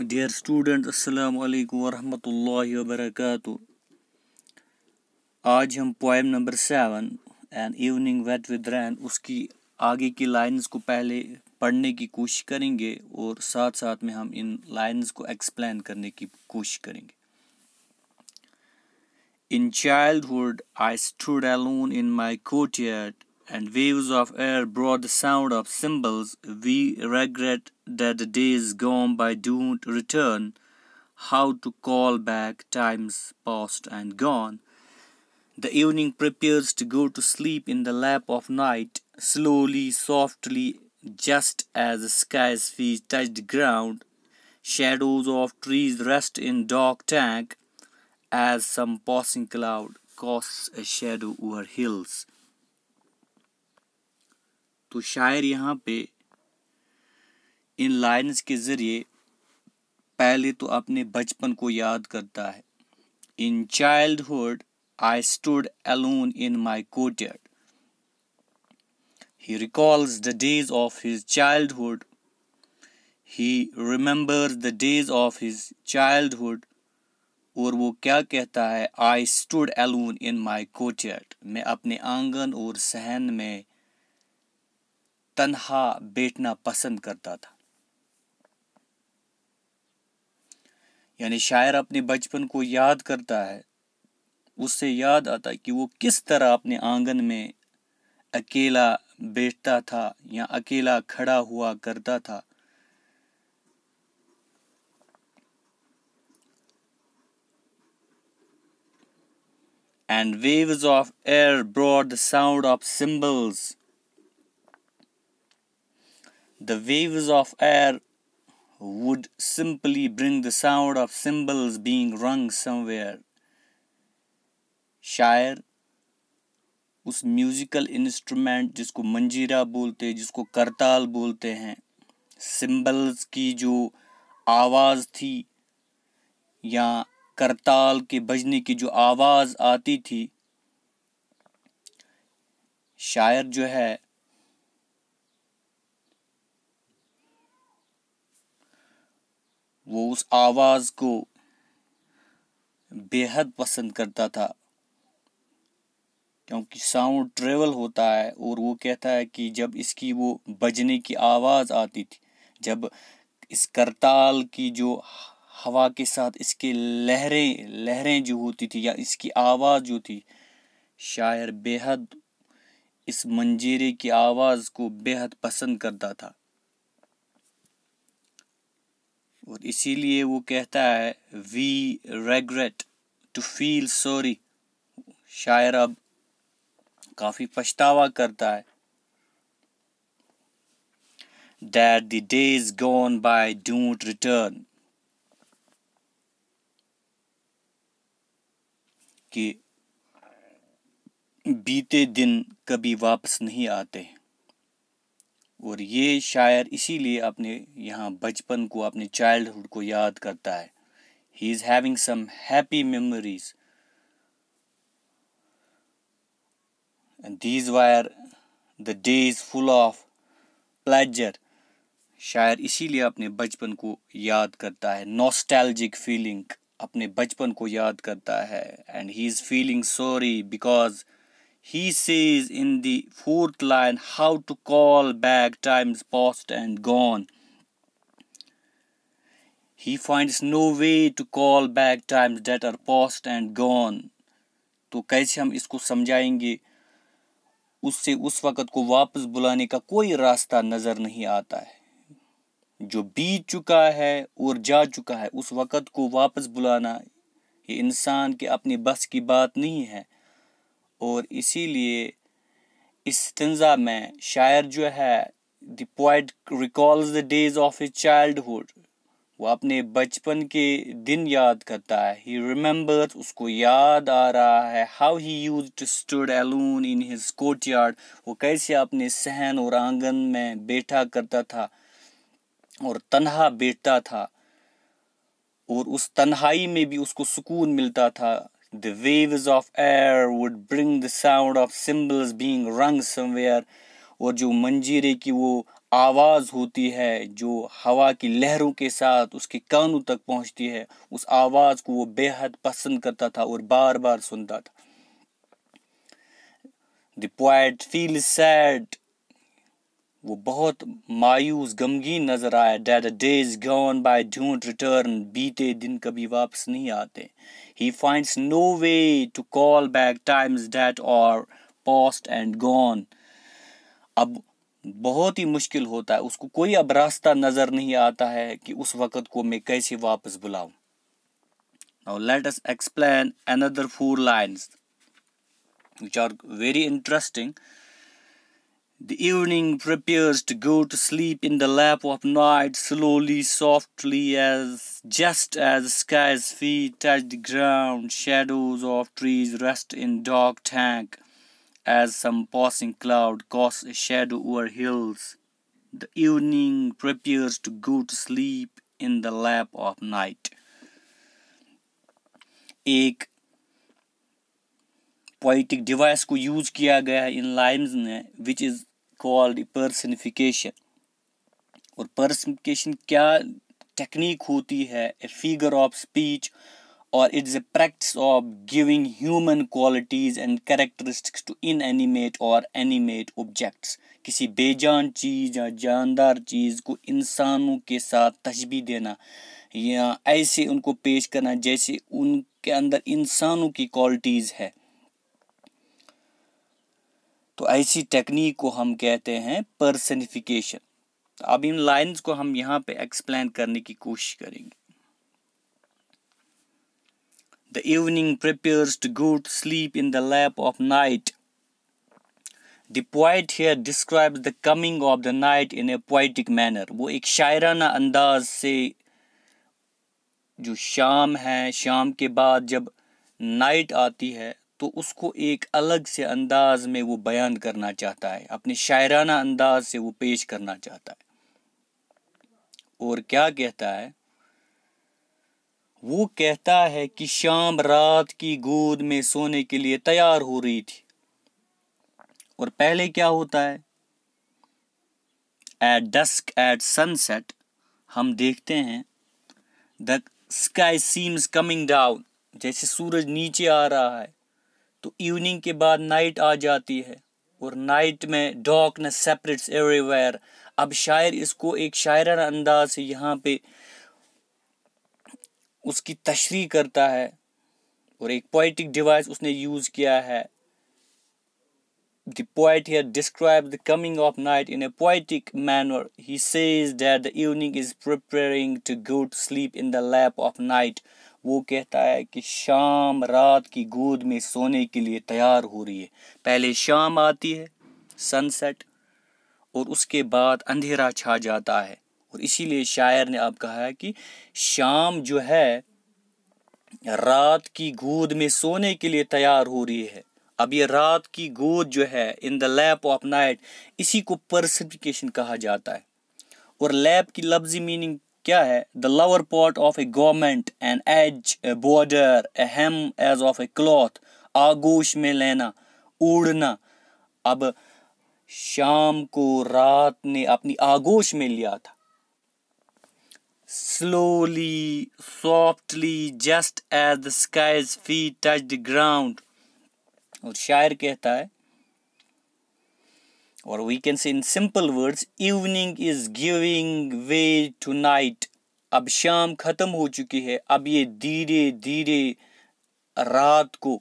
Dear student Assalamu alaikum warahmatullahi wabarakatuh. आज हम poem number seven an evening wait with rain उसकी आगे की लाइंस को पहले पढ़ने की कोशिश करेंगे और साथ साथ में हम इन लाइंस को एक्सप्लेन करने की कोशिश करेंगे in childhood I stood alone in my court and waves of air brought the sound of cymbals. We regret that the days gone by do not return, how to call back times past and gone. The evening prepares to go to sleep in the lap of night, slowly, softly, just as the sky's feet touch the ground. Shadows of trees rest in dark tank, as some passing cloud casts a shadow over hills. तो शायर यहाँ पे इन lines के ज़रिए पहले तो अपने बचपन को याद करता है in childhood I stood alone in my कोटियड the days of his child he He the days of his child और वो क्या कहता है आई स्टूड एलून इन माई कोटियट मैं अपने आंगन और सहन में तनहा बैठना पसंद करता था यानी शायर अपने बचपन को याद करता है उससे याद आता कि वो किस तरह अपने आंगन में अकेला बैठता था या अकेला खड़ा हुआ करता था and waves of air broad the sound of cymbals The waves of air would simply bring the sound of cymbals being rung somewhere. शायर उस म्यूज़िकल इंस्ट्रूमेंट जिसको मंजीरा बोलते हैं जिसको करताल बोलते हैं सिंबल्स की जो आवाज़ थी या करताल के बजने की जो आवाज़ आती थी शायर जो है वो उस आवाज़ को बेहद पसंद करता था क्योंकि साउंड ट्रेवल होता है और वो कहता है कि जब इसकी वो बजने की आवाज़ आती थी जब इस करताल की जो हवा के साथ इसके लहरें लहरें जो होती थी या इसकी आवाज़ जो थी शायर बेहद इस मंजीरे की आवाज़ को बेहद पसंद करता था और इसीलिए वो कहता है we regret to feel sorry शायर अब काफ़ी पछतावा करता है the day is gone by don't return कि बीते दिन कभी वापस नहीं आते और ये शायर इसीलिए अपने यहाँ बचपन को अपने चाइल्डहुड को याद करता है he is having some happy memories these were the day is full of pleasure शायर इसीलिए अपने बचपन को याद करता है नॉस्टैल्जिक फीलिंग अपने बचपन को याद करता है and he is feeling sorry because He says in the fourth line how to call back times past and gone. He finds no way to call back times that are past and gone. तो कैसे हम इसको समझाएंगे उससे उस वक़्त को वापस बुलाने का कोई रास्ता नज़र नहीं आता है जो बीत चुका है और जा चुका है उस वक़्त को वापस बुलाना ये इंसान के अपने बस की बात नहीं है और इसीलिए इस तंजा में शायर जो है the poet recalls the days of his childhood वो अपने बचपन के दिन याद करता है ही रिमेंबर उसको याद आ रहा है how he use to stood alone in his courtyard वो कैसे अपने सहन और आंगन में बैठा करता था और तन्हा बैठता था और उस तन्हाई में भी उसको सुकून मिलता था The waves of air would bring the sound of cymbals being rung somewhere और जो मंजीरे की वो आवाज़ होती है जो हवा की लहरों के साथ उसके कानों तक पहुंचती है उस आवाज़ को वो बेहद पसंद करता था और बार बार सुनता था द पोइट फील सैड वो बहुत मायूस गमगीन नज़र आया that day is gone by don't return बीते दिन कभी वापस नहीं आते he finds no way to call back times that और पॉस्ट एंड गॉन अब बहुत ही मुश्किल होता है उसको कोई अब रास्ता नज़र नहीं आता है कि उस वक़्त को मैं कैसे वापस बुलाऊं now let us explain another four lines which are very interesting The evening prepares to go to sleep in the lap of night, slowly, softly, as just as sky's feet touch the ground, shadows of trees rest in dark tank, as some passing cloud casts a shadow over hills. The evening prepares to go to sleep in the lap of night. Ek poetic device को use किया गया in lines lines ने which called personification. और personification क्या technique होती है a figure of speech और it's a practice of giving human qualities and characteristics to inanimate और एनिमेट ऑब्जेक्ट्स किसी बेजान चीज़ या जानदार चीज़ को इंसानों के साथ तशबी देना या ऐसे उनको पेश करना जैसे उनके अंदर इंसानों की क्वालिटीज़ है तो ऐसी टेक्निक को हम कहते हैं पर्सनिफिकेशन तो अब इन लाइंस को हम यहां पे एक्सप्लेन करने की कोशिश करेंगे the evening prepared good sleep in the lap of night the poet here describe the coming of the night in a poetic manner वो एक शायराना अंदाज से जो शाम है शाम के बाद जब नाइट आती है तो उसको एक अलग से अंदाज में वो बयान करना चाहता है अपने शायराना अंदाज से वो पेश करना चाहता है और क्या कहता है वो कहता है कि शाम रात की गोद में सोने के लिए तैयार हो रही थी और पहले क्या होता है एट डस्क एट सनसेट हम देखते हैं the sky seems coming down जैसे सूरज नीचे आ रहा है तो इवनिंग के बाद नाइट आ जाती है और नाइट में डार्कनेस सेपरेट्स एवरीवेयर अब शायर इसको एक शायराना अंदाज से यहाँ पे उसकी तशरी करता है और एक पोइटिक डिवाइस उसने यूज़ किया है The poet here describes the coming of night in a poetic manner. He says that the evening is preparing to go to sleep in the lap of night. वो कहता है कि शाम रात की गोद में सोने के लिए तैयार हो रही है पहले शाम आती है सनसेट और उसके बाद अंधेरा छा जाता है और इसीलिए शायर ने आप कहा है कि शाम जो है रात की गोद में सोने के लिए तैयार हो रही है अब ये रात की गोद जो है in the lap of night इसी को परसिफिकेशन कहा जाता है और लैप की लफ्जी मीनिंग क्या है the lower part of a garment an edge a border a hem edge of a cloth आगोश में लेना उड़ना अब शाम को रात ने अपनी आगोश में लिया था slowly, softly, just as the sky's feet touch the ground. और शायर कहता है or we can say in simple words evening is giving way to night अब शाम खत्म हो चुकी है अब ये धीरे धीरे रात को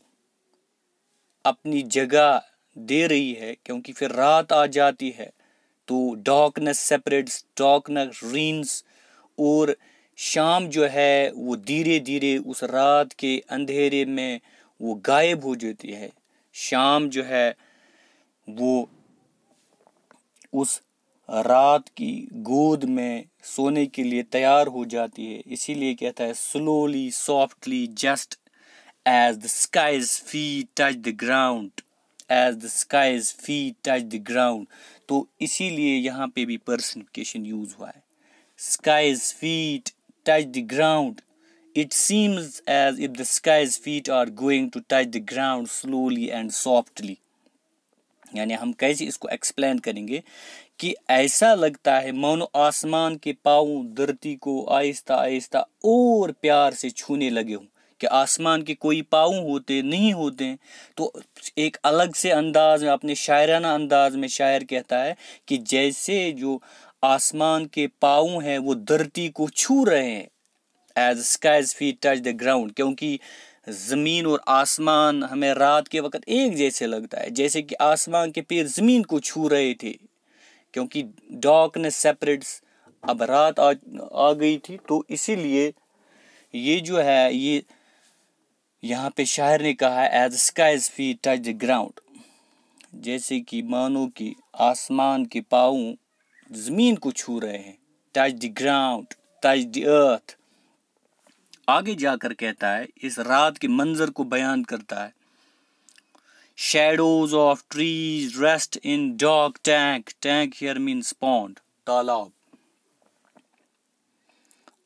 अपनी जगह दे रही है क्योंकि फिर रात आ जाती है तो डार्कनेस सेपरेट्स डार्कनेस रीन्स और शाम जो है वो धीरे धीरे उस रात के अंधेरे में वो गायब हो जाती है शाम जो है वो उस रात की गोद में सोने के लिए तैयार हो जाती है इसीलिए कहता है slowly softly just as the skies feet touch the ground as the skies feet touch the ground तो इसीलिए यहाँ पे भी पर्सनिफिकेशन यूज हुआ है skies feet touch the ground it seems as if the skies feet are going to touch the ground slowly and softly यानी हम कैसे इसको एक्सप्लेन करेंगे कि ऐसा लगता है मानो आसमान के पाओ धरती को आहिस्ता आहिस्ता और प्यार से छूने लगे हों कि आसमान के कोई पाओ होते नहीं होते तो एक अलग से अंदाज में अपने शायराना अंदाज में शायर कहता है कि जैसे जो आसमान के पाओ हैं वो धरती को छू रहे हैं as skies feet touch the ground क्योंकि ज़मीन और आसमान हमें रात के वक्त एक जैसे लगता है जैसे कि आसमान के पेड़ ज़मीन को छू रहे थे क्योंकि डार्कनेस सेपरेट्स अब रात आ, आ गई थी तो इसीलिए ये जो है ये यहाँ पे शायर ने कहा है as skies feet touch the ground जैसे कि मानो कि आसमान के पाऊँ ज़मीन को छू रहे हैं touch the ground touch the earth आगे जाकर कहता है इस रात के मंजर को बयान करता है shadows of trees rest in dog tank tank here mean pond तालाब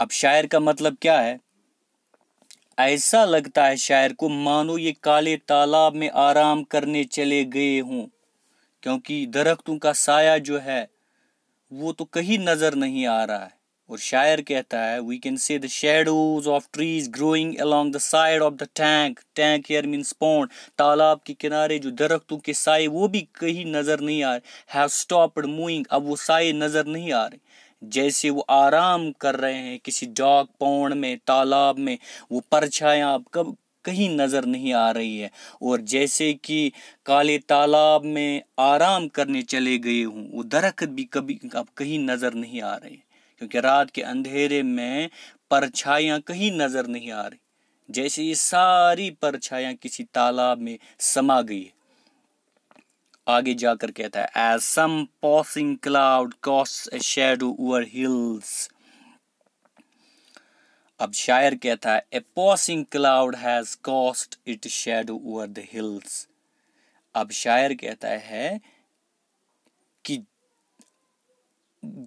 अब शायर का मतलब क्या है ऐसा लगता है शायर को मानो ये काले तालाब में आराम करने चले गए हों क्योंकि दरख्तों का साया जो है वो तो कहीं नज़र नहीं आ रहा है और शायर कहता है we can see the shadows of trees growing along the side of the tank tank here mean pond तालाब के किनारे जो दरख्तों के साए वो भी कहीं नज़र नहीं आ रहे हैव स्टॉप्ड मूविंग अब वो साए नज़र नहीं आ रहे जैसे वो आराम कर रहे हैं किसी डॉग पौंड में तालाब में वो परछाया अब कब कहीं नज़र नहीं आ रही है और जैसे कि काले तालाब में आराम करने चले गए हूँ वो दरख्त भी कभी अब कहीं नज़र नहीं आ रहे क्योंकि रात के अंधेरे में परछाइयाँ कहीं नज़र नहीं आ रही जैसे ये सारी परछाइयाँ किसी तालाब में समा गई आगे जाकर कहता है as some passing cloud casts a shadow over hills अब शायर कहता है a passing cloud has cast it shadow over the hills अब शायर कहता है कि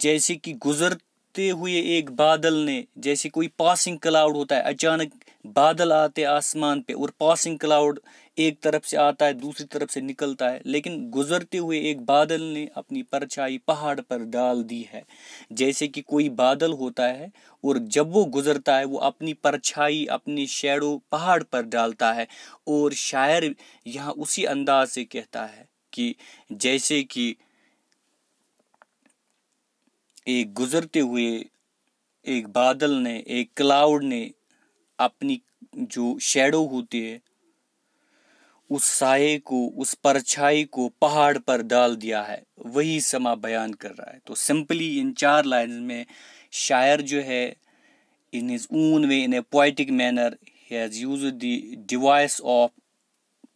जैसे कि गुजरती उठते हुए एक बादल ने जैसे कोई पासिंग क्लाउड होता है अचानक बादल आते आसमान पे और पासिंग क्लाउड एक तरफ से आता है दूसरी तरफ से निकलता है लेकिन गुजरते हुए एक बादल ने अपनी परछाई पहाड़ पर डाल दी है जैसे कि कोई बादल होता है और जब वो गुजरता है वो अपनी परछाई अपनी शेडो पहाड़ पर डालता है और शायर यहाँ उसी अंदाज से कहता है कि जैसे कि एक गुज़रते हुए एक बादल ने एक क्लाउड ने अपनी जो शेडो होती है उस साय को उस परछाई को पहाड़ पर डाल दिया है वही समा बयान कर रहा है तो सिंपली इन चार लाइन में शायर जो है in his own way in a poetic manner he's has use the device of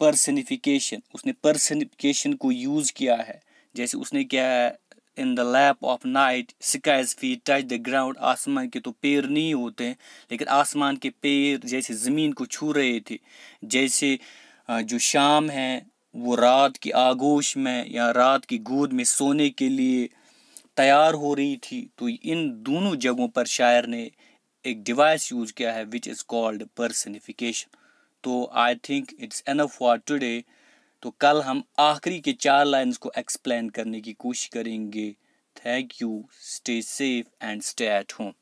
personification उसने पर्सनिफिकेशन को यूज़ किया है जैसे उसने क्या in the lap of night skies feet touch the ground आसमान के तो पैर नहीं होते हैं लेकिन आसमान के पैर जैसे ज़मीन को छू रहे थे जैसे जो शाम है वो रात की आगोश में या रात की गोद में सोने के लिए तैयार हो रही थी तो इन दोनों जगहों पर शायर ने एक डिवाइस यूज़ किया है विच इज़ कॉल्ड पर्सनिफिकेशन तो I think it's enough for today तो कल हम आखिरी के चार लाइंस को एक्सप्लेन करने की कोशिश करेंगे thank you stay safe and stay at home